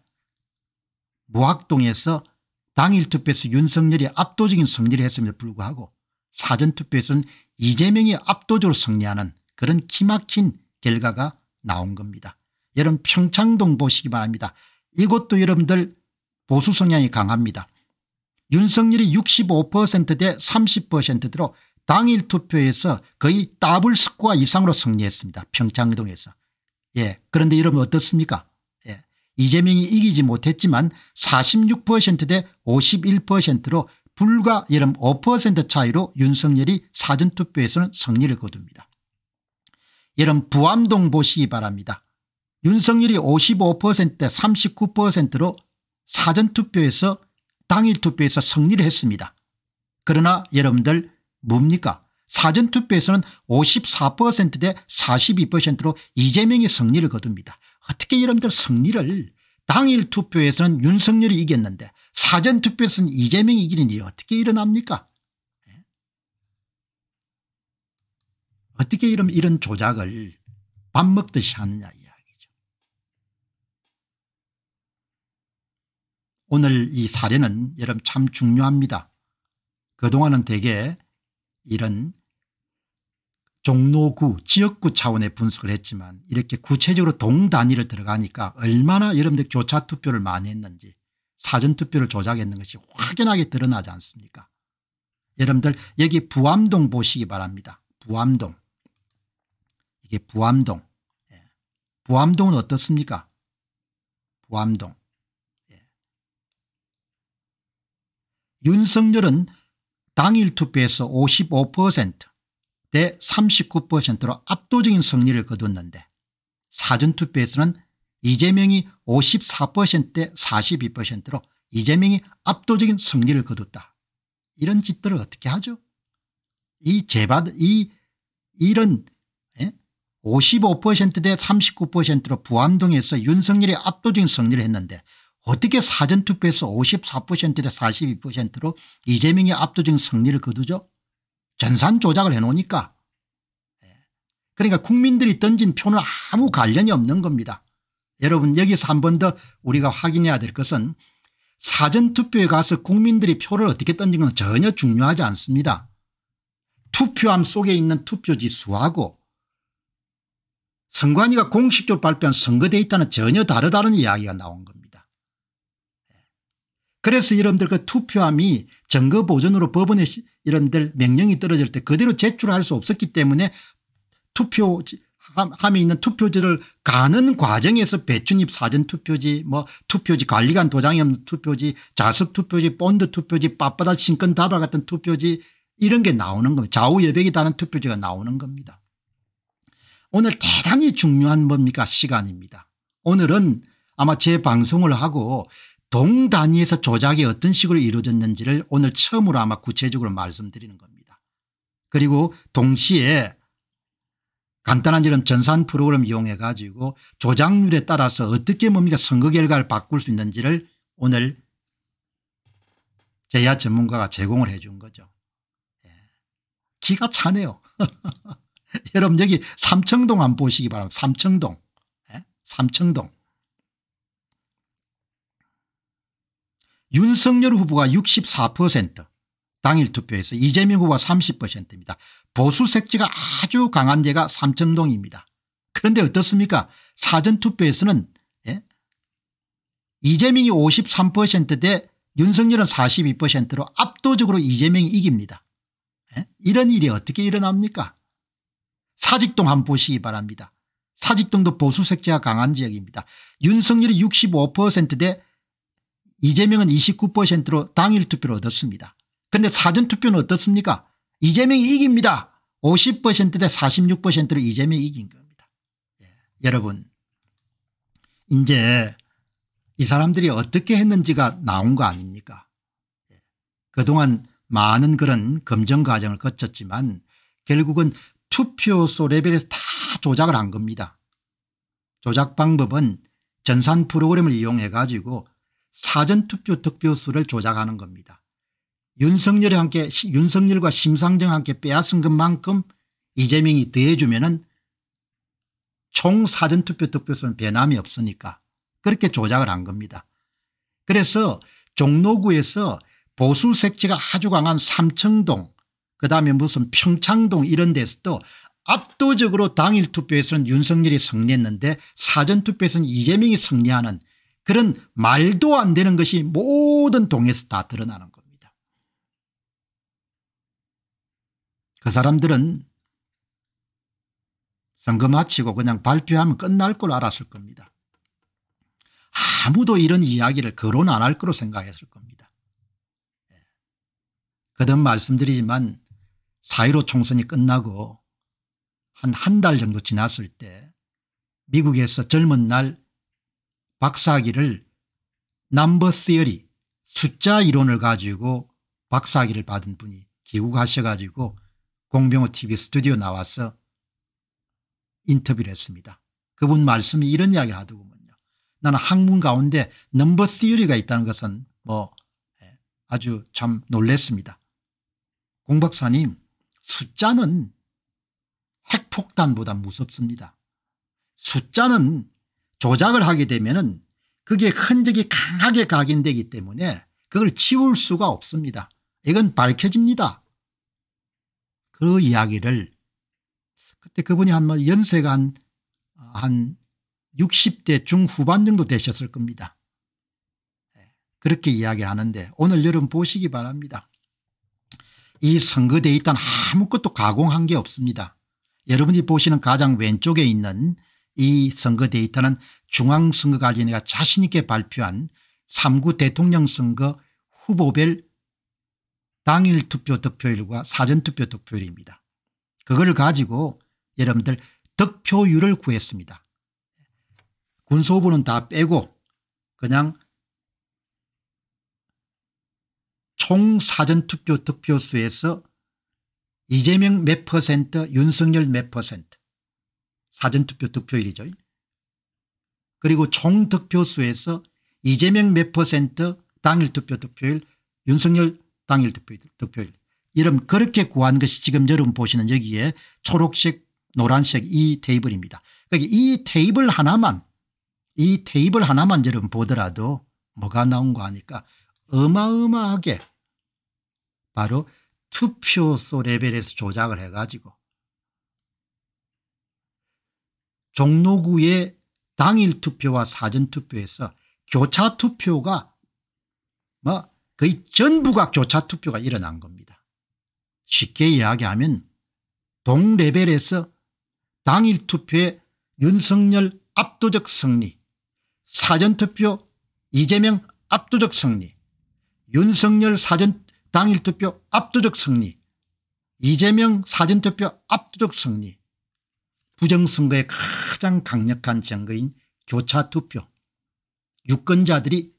무학동에서 당일투표에서 윤석열이 압도적인 승리를 했음에도 불구하고 사전투표에서는 이재명이 압도적으로 승리하는 그런 기막힌 결과가 나온 겁니다. 여러분 평창동 보시기 바랍니다. 이것도 여러분들 보수 성향이 강합니다. 윤석열이 65%대 30%대로 당일 투표에서 거의 더블 스코어 이상으로 승리했습니다. 평창동에서. 예. 그런데 여러분 어떻습니까? 예. 이재명이 이기지 못했지만 46%대 51%로 불과 여름 5% 차이로 윤석열이 사전투표에서는 승리를 거둡니다. 여름 부암동 보시기 바랍니다. 윤석열이 55%대 39%로 사전투표에서 당일투표에서 승리를 했습니다. 그러나 여러분들 뭡니까? 사전투표에서는 54%대 42%로 이재명이 승리를 거둡니다. 어떻게 여러분들 승리를 당일 투표에서는 윤석열이 이겼는데 사전투표에서는 이재명이 이기는 일이 어떻게 일어납니까? 예? 어떻게 이런, 이런 조작을 밥 먹듯이 하느냐 이야기죠. 오늘 이 사례는 여러분 참 중요합니다. 그동안은 대개 이런 종로구 지역구 차원의 분석을 했지만 이렇게 구체적으로 동단위를 들어가니까 얼마나 여러분들 교차투표를 많이 했는지 사전투표를 조작했는 것이 확연하게 드러나지 않습니까 여러분들 여기 부암동 보시기 바랍니다. 부암동 이게 부암동 예. 부암동은 어떻습니까 부암동 예. 윤석열은 당일 투표에서 55%대 39%로 압도적인 승리를 거뒀는데 사전투표에서는 이재명이 54%대 42%로 이재명이 압도적인 승리를 거뒀다. 이런 짓들을 어떻게 하죠? 이 재받, 이, 이런, 55%대 예? 39%로 부암동에서 윤석열이 압도적인 승리를 했는데 어떻게 사전투표에서 54%대 42%로 이재명이 압도적인 승리를 거두죠. 전산 조작을 해놓으니까. 예. 그러니까 국민들이 던진 표는 아무 관련이 없는 겁니다. 여러분 여기서 한 번 더 우리가 확인해야 될 것은 사전투표에 가서 국민들이 표를 어떻게 던진 건 전혀 중요하지 않습니다. 투표함 속에 있는 투표지 수하고 선관위가 공식적으로 발표한 선거 데이터는 전혀 다르다는 이야기가 나온 겁니다. 그래서 여러분들 그 투표함이 증거 보존으로 법원에 여러분들 명령이 떨어질 때 그대로 제출할 수 없었기 때문에 투표 함에 있는 투표지를 가는 과정에서 배춘입 사전투표지 뭐 투표지 관리관 도장이 없는 투표지 자석투표지 본드투표지 빠빠다 신권다발 같은 투표지 이런 게 나오는 겁니다. 좌우여백이 다른 투표지가 나오는 겁니다. 오늘 대단히 중요한 뭡니까 시간입니다. 오늘은 아마 제 방송을 하고 동 단위에서 조작이 어떤 식으로 이루어졌는지를 오늘 처음으로 아마 구체적으로 말씀드리는 겁니다. 그리고 동시에 간단한 이름 전산 프로그램 이용해 가지고 조작률에 따라서 어떻게 뭡니까 선거 결과를 바꿀 수 있는지를 오늘 제야 전문가가 제공을 해 준 거죠. 예. 기가 차네요. 여러분 여기 삼청동 안 보시기 바랍니다. 삼청동. 예? 삼청동. 윤석열 후보가 64% 당일 투표에서 이재명 후보가 30%입니다. 보수 색지가 아주 강한 데가 삼천동입니다. 그런데 어떻습니까 사전투표에서는 예? 이재명이 53%대 윤석열은 42%로 압도적으로 이재명이 이깁니다. 예? 이런 일이 어떻게 일어납니까 사직동 한번 보시기 바랍니다. 사직동도 보수 색지가 강한 지역입니다. 윤석열이 65%대 이재명은 29%로 당일 투표를 얻었습니다. 그런데 사전투표는 어떻습니까? 이재명이 이깁니다. 50%대 46%로 이재명이 이긴 겁니다. 예. 여러분 이제 이 사람들이 어떻게 했는지가 나온 거 아닙니까? 예. 그동안 많은 그런 검증 과정을 거쳤지만 결국은 투표소 레벨에서 다 조작을 한 겁니다. 조작 방법은 전산 프로그램을 이용해 가지고 사전투표 득표수를 조작하는 겁니다. 윤석열이 함께 윤석열과 심상정 함께 빼앗은 것만큼 이재명이 더해주면 은총 사전투표 득표수는 변함이 없으니까 그렇게 조작을 한 겁니다. 그래서 종로구에서 보수 색채가 아주 강한 삼청동 그다음에 무슨 평창동 이런 데서도 압도적으로 당일 투표에서는 윤석열이 승리했는데 사전투표에서는 이재명이 승리하는 그런 말도 안 되는 것이 모든 동에서 다 드러나는 겁니다. 그 사람들은 선거 마치고 그냥 발표하면 끝날 걸 알았을 겁니다. 아무도 이런 이야기를 거론 안 할 거로 생각했을 겁니다. 예. 그든 말씀드리지만 사1로 총선이 끝나고 한 한 달 정도 지났을 때 미국에서 젊은 날 박사학위를 넘버 시어리 숫자 이론을 가지고 박사학위를 받은 분이 귀국하셔가지고 공병호 TV 스튜디오 나와서 인터뷰를 했습니다. 그분 말씀이 이런 이야기를 하더군요. 나는 학문 가운데 넘버 시어리가 있다는 것은 뭐 예, 아주 참 놀랬습니다. 공 박사님 숫자는 핵폭탄보다 무섭습니다. 숫자는 조작을 하게 되면은 그게 흔적이 강하게 각인되기 때문에 그걸 치울 수가 없습니다. 이건 밝혀집니다. 그 이야기를 그때 그분이 한 연세가 한, 한 60대 중후반 정도 되셨을 겁니다. 예, 그렇게 이야기하는데 오늘 여러분 보시기 바랍니다. 이 선거 데이터는 아무것도 가공한 게 없습니다. 여러분이 보시는 가장 왼쪽에 있는 이 선거 데이터는 중앙선거관리위원회가 자신 있게 발표한 3구 대통령 선거 후보별 당일 투표 득표율과 사전투표 득표율입니다. 그걸 가지고 여러분들 득표율을 구했습니다. 군소보는다 빼고 그냥 총 사전투표 득표수에서 이재명 몇 퍼센트 윤석열 몇 퍼센트 사전투표 득표율이죠. 그리고 총 득표수에서 이재명 몇 퍼센트 당일 투표 득표율 윤석열 당일 득표, 득표율 이름 그렇게 구한 것이 지금 여러분 보시는 여기에 초록색 노란색 이 테이블입니다. 그러니까 이 테이블 하나만 이 테이블 하나만 여러분 보더라도 뭐가 나온 거 아니까 어마어마하게 바로 투표소 레벨에서 조작을 해가지고 종로구의 당일 투표와 사전 투표에서 교차 투표가 뭐 거의 전부가 교차 투표가 일어난 겁니다. 쉽게 이야기하면 동레벨에서 당일 투표에 윤석열 압도적 승리 사전투표 이재명 압도적 승리 윤석열 사전 당일투표 압도적 승리 이재명 사전투표 압도적 승리 부정선거의 가장 강력한 증거인 교차투표 유권자들이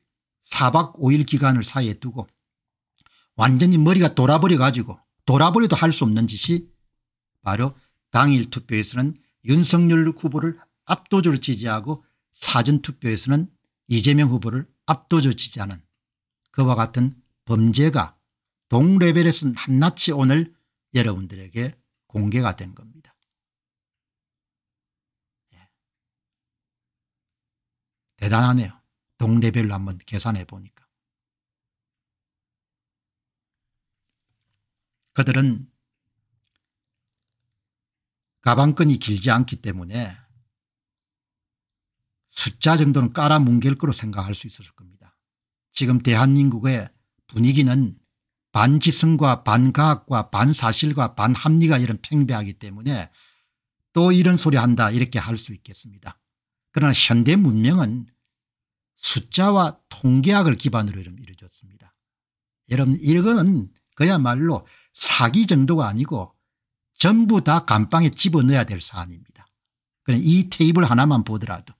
4박 5일 기간을 사이에 두고 완전히 머리가 돌아버려 가지고 돌아버려도 할 수 없는 짓이 바로 당일 투표에서는 윤석열 후보를 압도적으로 지지하고 사전투표에서는 이재명 후보를 압도적으로 지지하는 그와 같은 범죄가 동레벨에서 낱낱이 오늘 여러분들에게 공개가 된 겁니다. 대단하네요. 동네별로 한번 계산해 보니까. 그들은 가방끈이 길지 않기 때문에 숫자 정도는 깔아뭉갤 거로 생각할 수 있을 겁니다. 지금 대한민국의 분위기는 반지성과 반과학과 반사실과 반합리가 이런 팽배하기 때문에 또 이런 소리 한다 이렇게 할 수 있겠습니다. 그러나 현대 문명은 숫자와 통계학을 기반으로 이루어졌습니다. 여러분 이거는 그야말로 사기 정도가 아니고 전부 다 감방에 집어넣어야 될 사안입니다. 이 테이블 하나만 보더라도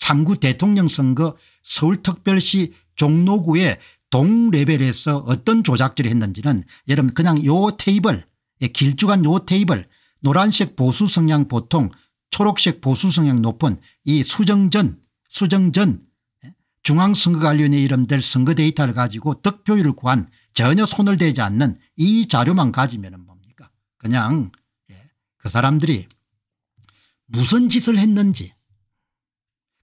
3구 대통령 선거 서울특별시 종로구의 동레벨에서 어떤 조작질을 했는지는 여러분 그냥 요 테이블 예, 길쭉한 요 테이블 노란색 보수 성향 보통 초록색 보수 성향 높은 이 수정전 수정전 예? 중앙선거관련에 이름될 선거 데이터를 가지고 득표율을 구한 전혀 손을 대지 않는 이 자료만 가지면 뭡니까 그냥 예, 그 사람들이 무슨 짓을 했는지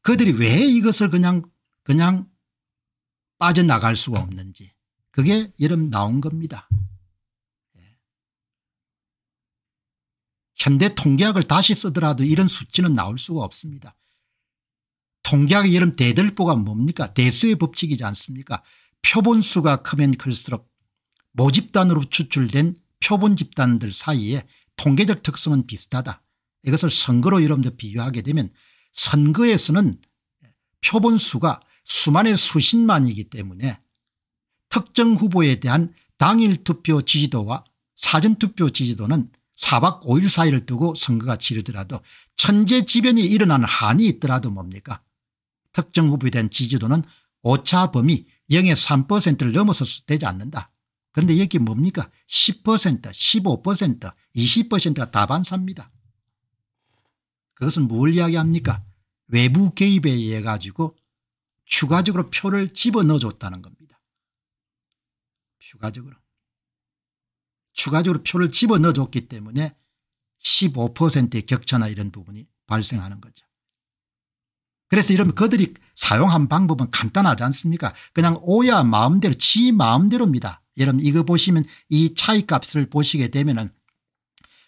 그들이 왜 이것을 그냥 그냥 빠져나갈 수가 없는지 그게 이름 나온 겁니다. 현대 통계학을 다시 쓰더라도 이런 수치는 나올 수가 없습니다. 통계학의 이름 대들보가 뭡니까 대수의 법칙이지 않습니까 표본수가 크면 클수록 모집단으로 추출된 표본 집단들 사이에 통계적 특성은 비슷하다. 이것을 선거로 여러분들 비유하게 되면 선거에서는 표본수가 수만의 수십만이기 때문에 특정 후보에 대한 당일 투표 지지도와 사전투표 지지도는 4박 5일 사이를 두고 선거가 치르더라도 천재지변이 일어나는 한이 있더라도 뭡니까 특정 후보에 대한 지지도는 오차 범위 0의 3%를 넘어서서 되지 않는다. 그런데 여기 뭡니까 10% 15% 20%가 다 반사입니다. 그것은 뭘 이야기합니까 외부 개입에 의해 가지고 추가적으로 표를 집어넣어줬다는 겁니다. 추가적으로. 추가적으로 표를 집어넣어줬기 때문에 15%의 격차나 이런 부분이 발생하는 거죠. 그래서 이러면 그들이 사용한 방법은 간단하지 않습니까 그냥 오야 마음대로 지 마음대로입니다. 여러분 이거 보시면 이 차이값을 보시게 되면 은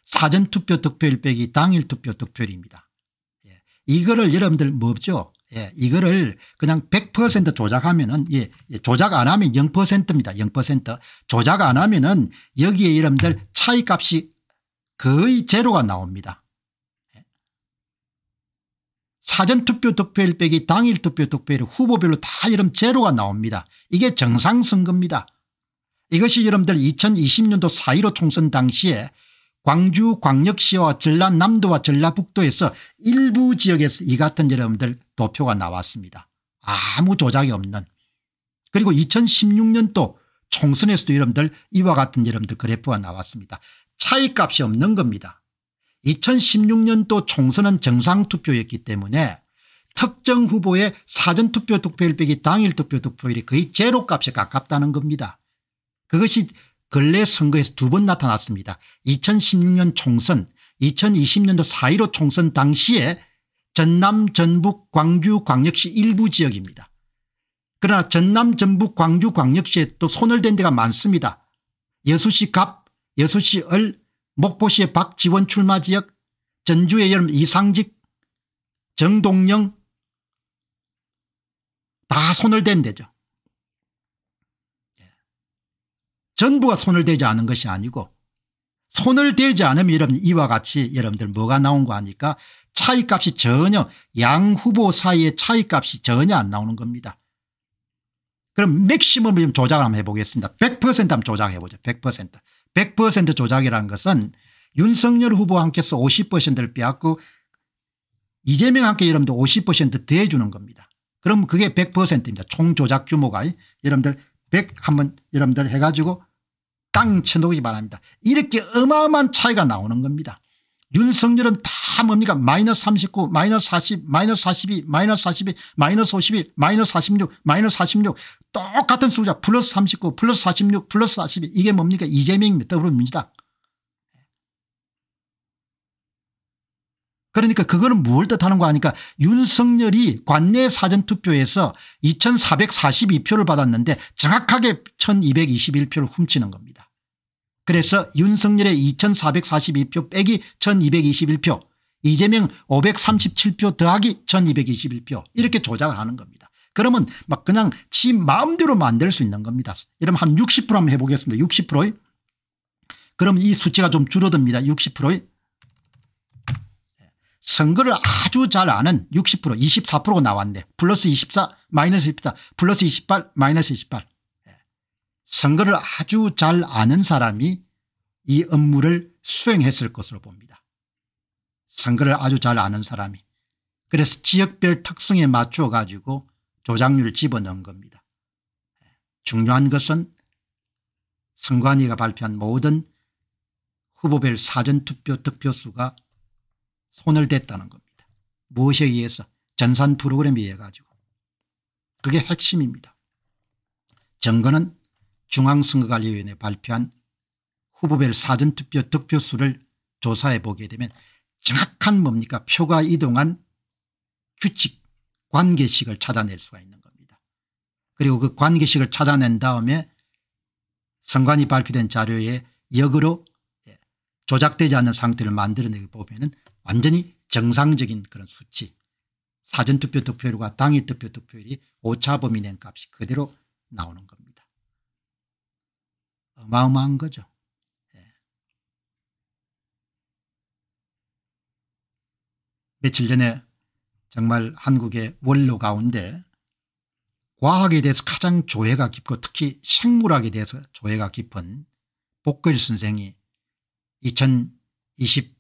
사전투표 득표일 빼기 당일 투표 득표율입니다. 예. 이거를 여러분들 뭐죠 예, 이거를 그냥 100% 조작하면은 예, 예, 조작 안 하면 0%입니다. 0%. 조작 안 하면은 여기에 여러분들 차이값이 거의 제로가 나옵니다. 예. 사전투표 득표일 빼기 당일 투표 득표일 후보별로 다 이름 제로가 나옵니다. 이게 정상선거입니다. 이것이 여러분들 2020년도 4.15 총선 당시에 광주광역시와 전라남도와 전라북도에서 일부 지역에서 이 같은 여러분들 도표가 나왔습니다. 아무 조작이 없는 그리고 2016년도 총선에서도 여러분들 이와 같은 여러분들 그래프가 나왔습니다. 차이값이 없는 겁니다. 2016년도 총선은 정상투표였기 때문에 특정 후보의 사전투표 득표율 빼기 당일 투표 득표율이 거의 제로값에 가깝다는 겁니다. 그것이 근래 선거에서 두 번 나타났습니다. 2016년 총선 2020년도 4.15 총선 당시에 전남 전북 광주 광역시 일부 지역입니다. 그러나 전남 전북 광주 광역시에 또 손을 댄 데가 많습니다. 여수시 갑 여수시 을 목포시의 박지원 출마 지역 전주의 여름 이상직 정동영 다 손을 댄 데죠. 전부가 손을 대지 않은 것이 아니고 손을 대지 않으면 여러분 이와 같이 여러분들 뭐가 나온 거 아니까 차이값이 전혀 양 후보 사이의 차이값이 전혀 안 나오는 겁니다. 그럼 맥시멈을 좀 조작을 한번 해보겠습니다. 100% 한번 조작해보죠. 100%. 100% 조작이라는 것은 윤석열 후보와 함께서 50%를 빼앗고 이재명 함께 여러분들 50% 대해주는 겁니다. 그럼 그게 100%입니다. 총 조작 규모가 여러분들 100 한번 여러분들 해가지고 땅 쳐놓기 바랍니다. 이렇게 어마어마한 차이가 나오는 겁니다. 윤석열은 다 뭡니까 마이너스 39 마이너스 40 마이너스 42 마이너스 42 마이너스 52 마이너스 46 마이너스 46 똑같은 숫자 플러스 39 플러스 46 플러스 42 이게 뭡니까 이재명입니다. 더불어민주당 그러니까 그거는 무엇 뜻하는 거 아니까 윤석열이 관내 사전투표에서 2442표를 받았는데 정확하게 1221표를 훔치는 겁니다. 그래서 윤석열의 2442표 빼기 1221표 이재명 537표 더하기 1221표 이렇게 조작을 하는 겁니다. 그러면 막 그냥 지 마음대로 만들 수 있는 겁니다. 이러면 한60% 한번 해보겠습니다. 60%의 그럼 이 수치가 좀 줄어듭니다. 60%의 선거를 아주 잘 아는 60% 24%가 나왔는데 플러스 24 마이너스 24 플러스 28 마이너스 28 예. 선거를 아주 잘 아는 사람이 이 업무를 수행했을 것으로 봅니다. 선거를 아주 잘 아는 사람이 그래서 지역별 특성에 맞춰 가지고 조작률을 집어넣은 겁니다. 예. 중요한 것은 선관위가 발표한 모든 후보별 사전투표 득표수가 손을 댔다는 겁니다. 무엇에 의해서 전산 프로그램에 의해 가지고 그게 핵심입니다. 정거는 중앙선거관리위원회 발표한 후보별 사전투표 득표수를 조사해 보게 되면 정확한 뭡니까 표가 이동한 규칙 관계식을 찾아낼 수가 있는 겁니다. 그리고 그 관계식을 찾아낸 다음에 선관위 발표된 자료에 역으로 예, 조작되지 않는 상태를 만들어내고 보면 완전히 정상적인 그런 수치 사전투표 득표율과 당일 투표 득표율이 오차 범위 낸 값이 그대로 나오는 겁니다. 어마어마한 거죠. 예. 며칠 전에 정말 한국의 원로 가운데 과학에 대해서 가장 조예가 깊고 특히 생물학에 대해서 조예가 깊은 복글 선생이 2020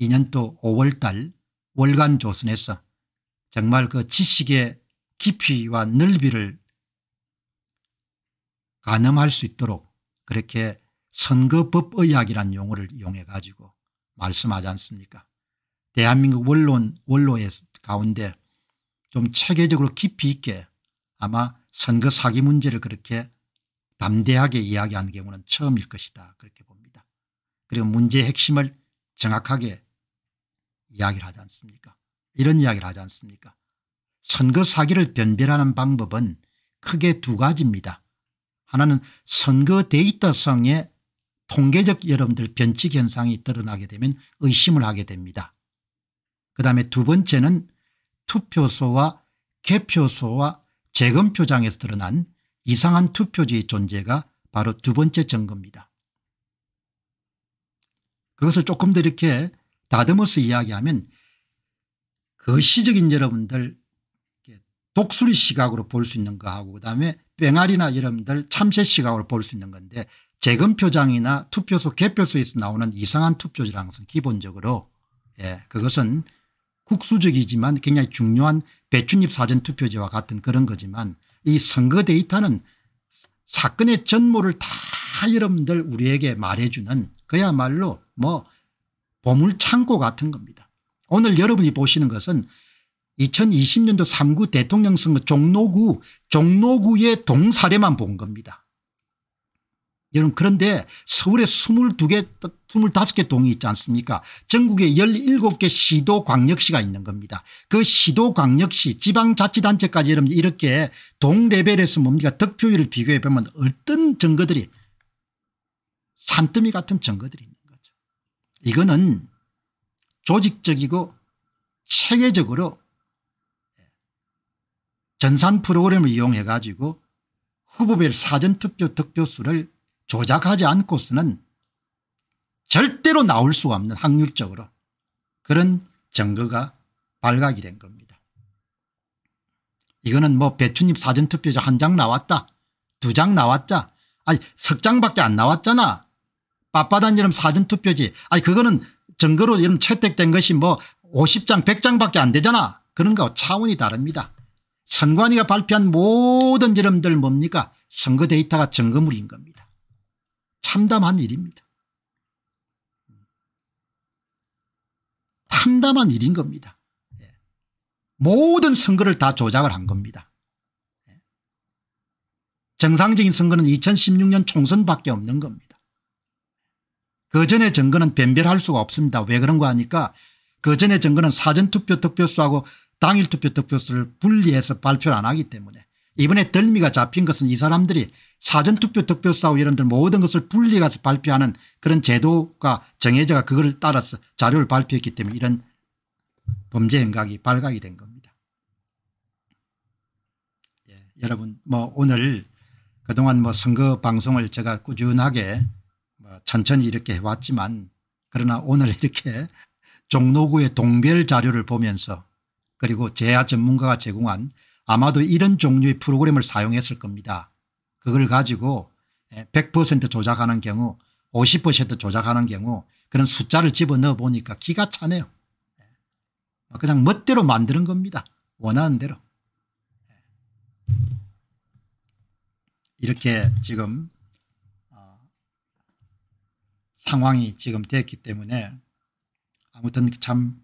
2년도 5월달 월간 조선에서 정말 그 지식의 깊이와 넓이를 가늠할 수 있도록 그렇게 선거법의학이란 용어를 이용해 가지고 말씀하지 않습니까 대한민국 원론 원로의 가운데 좀 체계적으로 깊이 있게 아마 선거 사기 문제를 그렇게 담대하게 이야기하는 경우는 처음일 것이다 그렇게 봅니다. 그리고 문제의 핵심을 정확하게 이야기를 하지 않습니까 이런 이야기를 하지 않습니까 선거 사기를 변별하는 방법은 크게 두 가지입니다. 하나는 선거 데이터성의 통계적 여러분들 변칙 현상이 드러나게 되면 의심을 하게 됩니다. 그다음에 두 번째는 투표소와 개표소와 재검표장에서 드러난 이상한 투표지의 존재가 바로 두 번째 증거입니다. 그것을 조금 더 이렇게 다듬어서 이야기하면 그 시적인 여러분들 독수리 시각으로 볼 수 있는 거하고 그다음에 뺑아리나 여러분들 참새 시각으로 볼 수 있는 건데 재검표장이나 투표소 개표소에서 나오는 이상한 투표지라는 것은 기본적으로 예, 그것은 국수적이지만 굉장히 중요한 배춧잎 사전투표지와 같은 그런 거지만 이 선거 데이터는 사건의 전모를 다 여러분들 우리에게 말해주는 그야말로 뭐 보물 창고 같은 겁니다. 오늘 여러분이 보시는 것은 2020년도 3구 대통령 선거 종로구 종로구의 동사례만 본 겁니다. 여러분 그런데 서울에 22개 25개 동이 있지 않습니까 전국에 17개 시도광역시가 있는 겁니다. 그 시도광역시 지방자치단체까지 여러분 이렇게 동 레벨에서 뭡니까 득표율을 비교해 보면 어떤 증거들이 산더미 같은 증거들이 있는 이거는 조직적이고 체계적으로 전산 프로그램을 이용해 가지고 후보별 사전투표 득표수를 조작하지 않고서는 절대로 나올 수가 없는 확률적으로 그런 증거가 발각이 된 겁니다. 이거는 뭐 배추잎 사전투표자 한 장 나왔다 두 장 나왔자 아니 석 장밖에 안 나왔잖아 빠빠단 이름 사전투표지 아니 그거는 증거로 이름 채택된 것이 뭐 50장 100장밖에 안 되잖아 그런 거 차원이 다릅니다. 선관위가 발표한 모든 이름들 뭡니까 선거 데이터가 증거물인 겁니다. 참담한 일입니다. 참담한 일인 겁니다. 예. 모든 선거를 다 조작을 한 겁니다. 예. 정상적인 선거는 2016년 총선밖에 없는 겁니다. 그전에증거는 변별할 수가 없습니다. 왜 그런가 하니까 그전에증거는 사전투표 득표수하고 당일투표 득표수를 분리해서 발표를 안 하기 때문에 이번에 덜미가 잡힌 것은 이 사람들이 사전투표 득표수하고 이런들 모든 것을 분리해서 발표하는 그런 제도가 정해져가 그걸 따라서 자료를 발표했기 때문에 이런 범죄 행각이 발각이 된 겁니다. 예, 여러분 뭐 오늘 그동안 뭐 선거 방송을 제가 꾸준하게 어, 천천히 이렇게 해왔지만 그러나 오늘 이렇게 종로구의 동별 자료를 보면서 그리고 재야 전문가가 제공한 아마도 이런 종류의 프로그램을 사용했을 겁니다. 그걸 가지고 100% 예, 조작하는 경우 50% 조작하는 경우 그런 숫자를 집어넣어 보니까 기가 차네요. 예, 그냥 멋대로 만드는 겁니다. 원하는 대로. 예. 이렇게 지금 상황이 지금 됐기 때문에 아무튼 참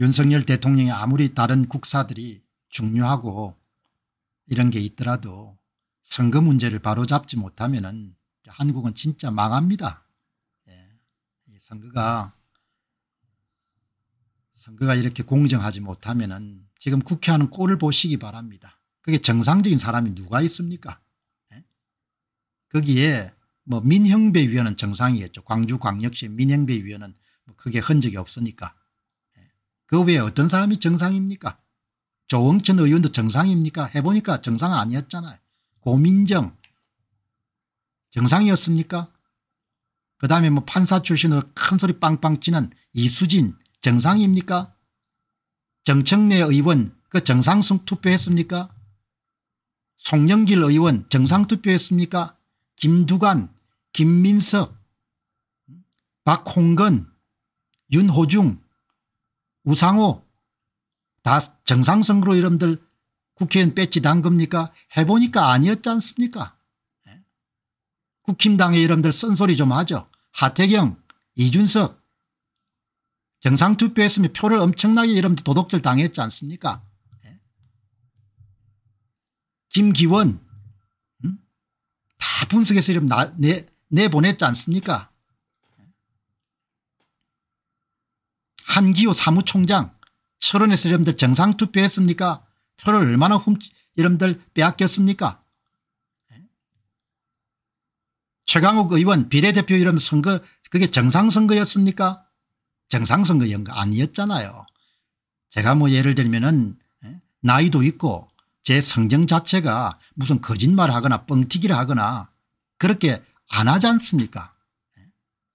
윤석열 대통령이 아무리 다른 국사들이 중요하고 이런 게 있더라도 선거 문제를 바로잡지 못하면 은 한국은 진짜 망합니다. 예. 선거가 선거가 이렇게 공정하지 못하면 은 지금 국회하는 꼴을 보시기 바랍니다. 그게 정상적인 사람이 누가 있습니까? 예? 거기에 뭐 민형배 위원은 정상이었죠. 광주광역시 민형배 위원은 뭐 크게 흔적이 없으니까. 예. 그 외에 어떤 사람이 정상입니까? 조홍천 의원도 정상입니까? 해보니까 정상 아니었잖아요. 고민정 정상이었습니까? 그 다음에 뭐 판사 출신으로 큰소리 빵빵 치는 이수진 정상입니까? 정청래 의원 그정상성 투표했습니까? 송영길 의원 정상투표했습니까? 김두관 김민석, 박홍근, 윤호중, 우상호 다 정상선거로 이름들 국회의원 배지 단 겁니까 해보니까 아니었지 않습니까 예? 국힘당의 이름들 쓴소리 좀 하죠 하태경 이준석 정상투표했으면 표를 엄청나게 이름들 도둑질 당했지 않습니까 예? 김기원 음? 다 분석해서 이름 나, 내, 내보냈지 않습니까? 한기호 사무총장 철원에서 여러분들 정상투표했습니까? 표를 얼마나 훔 여러분들 빼앗겼습니까? 최강욱 의원 비례대표 이름 선거 그게 정상선거였습니까? 정상선거인 거 아니었잖아요. 제가 뭐 예를 들면 은 예? 나이도 있고 제 성정 자체가 무슨 거짓말 하거나 뻥튀기를 하거나 그렇게 안 하지 않습니까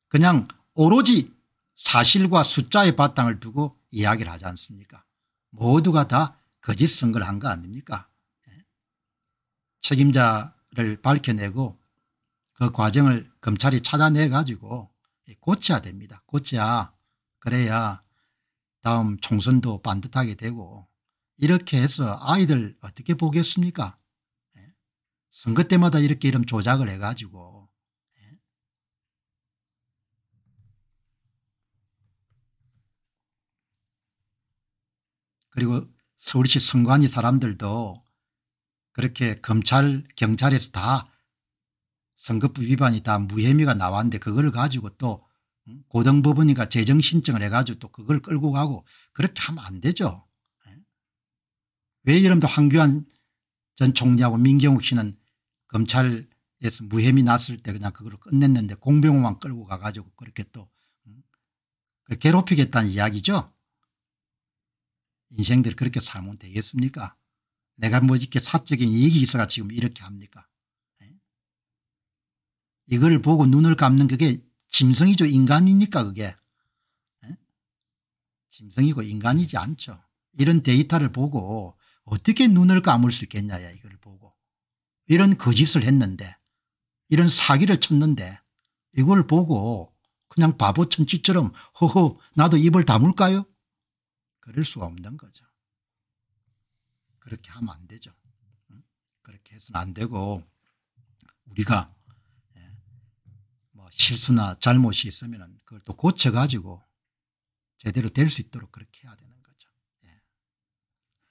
그냥 오로지 사실과 숫자의 바탕을 두고 이야기를 하지 않습니까 모두가 다 거짓 선거를 한 거 아닙니까 책임자를 밝혀내고 그 과정을 검찰이 찾아내 가지고 고쳐야 됩니다. 고쳐야 그래야 다음 총선도 반듯하게 되고 이렇게 해서 아이들 어떻게 보겠습니까 선거 때마다 이렇게 이름 조작을 해가지고 그리고 서울시 선관위 사람들도 그렇게 검찰 경찰에서 다 선거법 위반이 다 무혐의가 나왔는데 그걸 가지고 또 음, 고등법원이가 재정신청을 해가지고 또 그걸 끌고 가고 그렇게 하면 안 되죠. 예? 왜 이름도 황교안 전 총리하고 민경욱 씨는 검찰에서 무혐의 났을 때 그냥 그걸 끝냈는데 공병호만 끌고 가가지고 그렇게 또 음, 괴롭히겠다는 이야기죠. 인생들이 그렇게 살면 되겠습니까? 내가 뭐 이렇게 사적인 이익이 있어가 지금 이렇게 합니까? 예? 이걸 보고 눈을 감는 그게 짐승이죠 인간이니까 그게 예? 짐승이고 인간이지 않죠. 이런 데이터를 보고 어떻게 눈을 감을 수 있겠냐 야 이걸 보고 이런 거짓을 했는데 이런 사기를 쳤는데 이걸 보고 그냥 바보 천치처럼 허허 나도 입을 다물까요? 그럴 수가 없는 거죠. 그렇게 하면 안 되죠. 그렇게 해서는 안 되고 우리가 예, 뭐 실수나 잘못이 있으면 그걸 또 고쳐가지고 제대로 될 수 있도록 그렇게 해야 되는 거죠. 예.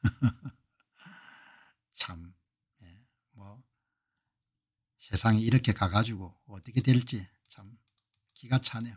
참, 예. 뭐 세상이 이렇게 가가지고 어떻게 될지 참 기가 차네요.